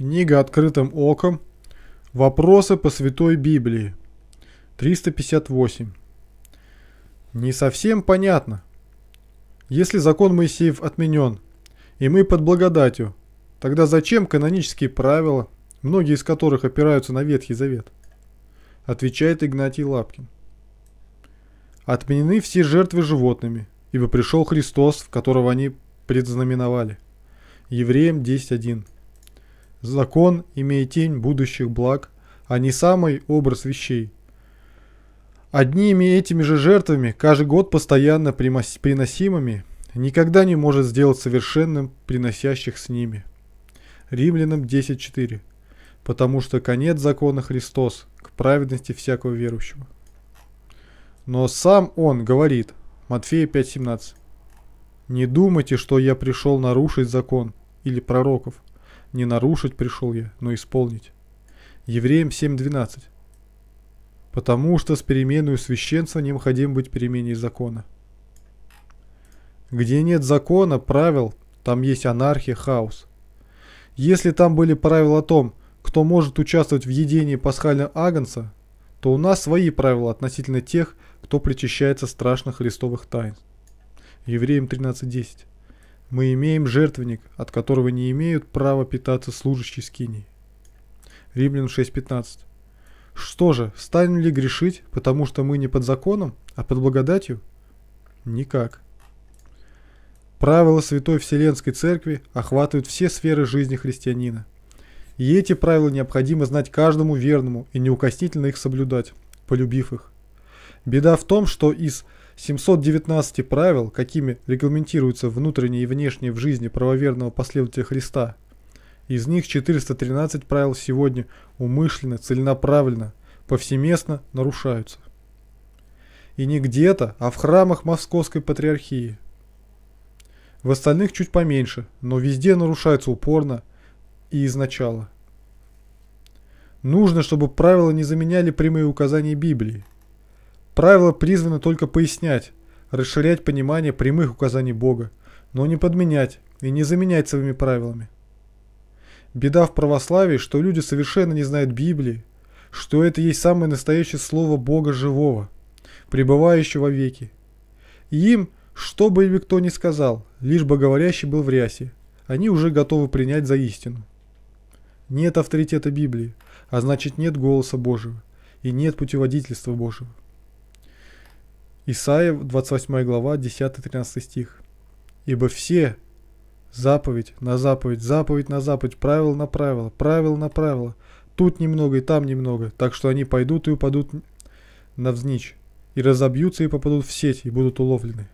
Книга «Открытым оком». Вопросы по Святой Библии. 358. Не совсем понятно. Если закон Моисеев отменен, и мы под благодатью, тогда зачем канонические правила, многие из которых опираются на Ветхий Завет? Отвечает Игнатий Лапкин. Отменены все жертвы животными, ибо пришел Христос, в которого они предзнаменовали. Евреям 10.1. Закон, имея тень будущих благ, а не самый образ вещей. Одними этими же жертвами, каждый год постоянно приносимыми, никогда не может сделать совершенным приносящих с ними. Римлянам 10.4. Потому что конец закона Христос к праведности всякого верующего. Но сам он говорит, Матфея 5.17. Не думайте, что я пришел нарушить закон или пророков. Не нарушить пришел я, но исполнить. Евреям 7.12. Потому что с переменою священства необходимо быть перемене закона. Где нет закона, правил, там есть анархия, хаос. Если там были правила о том, кто может участвовать в едении пасхального агнца, то у нас свои правила относительно тех, кто причащается страшных христовых тайн. Евреям 13.10. Мы имеем жертвенник, от которого не имеют права питаться служащие скинии. Римлян 6.15. Что же, станем ли грешить, потому что мы не под законом, а под благодатью? Никак. Правила Святой Вселенской Церкви охватывают все сферы жизни христианина. И эти правила необходимо знать каждому верному и неукоснительно их соблюдать, полюбив их. Беда в том, что из 719 правил, какими регламентируются внутренние и внешние в жизни правоверного последователя Христа. Из них 413 правил сегодня умышленно, целенаправленно, повсеместно нарушаются. И не где-то, а в храмах Московской Патриархии. В остальных чуть поменьше, но везде нарушаются упорно и изначало. Нужно, чтобы правила не заменяли прямые указания Библии. Правила призваны только пояснять, расширять понимание прямых указаний Бога, но не подменять и не заменять своими правилами. Беда в православии, что люди совершенно не знают Библии, что это есть самое настоящее слово Бога живого, пребывающего в веки. им, что бы им кто ни сказал, лишь бы говорящий был в рясе, они уже готовы принять за истину. Нет авторитета Библии, а значит нет голоса Божьего и нет путеводительства Божьего. Исаия, 28 глава, 10-13 стих. «Ибо все заповедь на заповедь, заповедь на заповедь, правило на правило, правило на правило, тут немного и там немного, так что они пойдут и упадут навзничь, и разобьются и попадут в сеть, и будут уловлены».